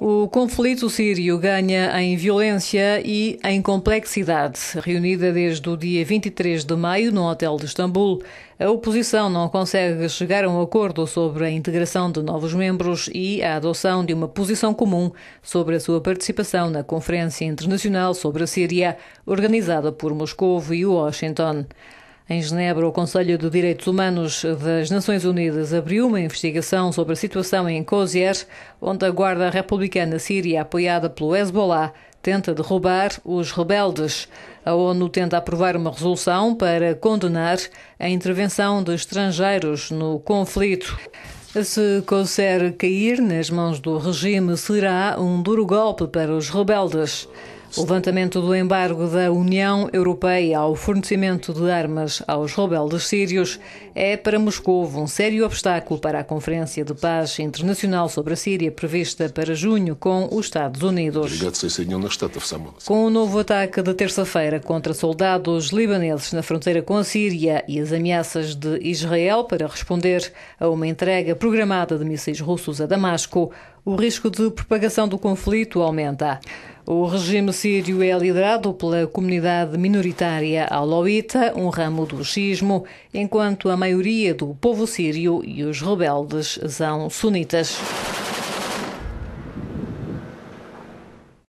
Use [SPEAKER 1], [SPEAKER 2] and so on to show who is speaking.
[SPEAKER 1] O conflito sírio ganha em violência e em complexidade. Reunida desde o dia 23 de maio no hotel de Istambul, a oposição não consegue chegar a um acordo sobre a integração de novos membros e a adoção de uma posição comum sobre a sua participação na Conferência Internacional sobre a Síria, organizada por Moscou e Washington. Em Genebra, o Conselho de Direitos Humanos das Nações Unidas abriu uma investigação sobre a situação em Kozier, onde a Guarda Republicana Síria, apoiada pelo Hezbollah, tenta derrubar os rebeldes. A ONU tenta aprovar uma resolução para condenar a intervenção de estrangeiros no conflito. Se Kozier cair nas mãos do regime, será um duro golpe para os rebeldes. O levantamento do embargo da União Europeia ao fornecimento de armas aos rebeldes sírios é para Moscou um sério obstáculo para a Conferência de Paz Internacional sobre a Síria prevista para junho com os Estados Unidos. Com o novo ataque de terça-feira contra soldados libaneses na fronteira com a Síria e as ameaças de Israel para responder a uma entrega programada de mísseis russos a Damasco, o risco de propagação do conflito aumenta. O regime sírio é liderado pela comunidade minoritária alauíta, um ramo do xismo, enquanto a maioria do povo sírio e os rebeldes são sunitas.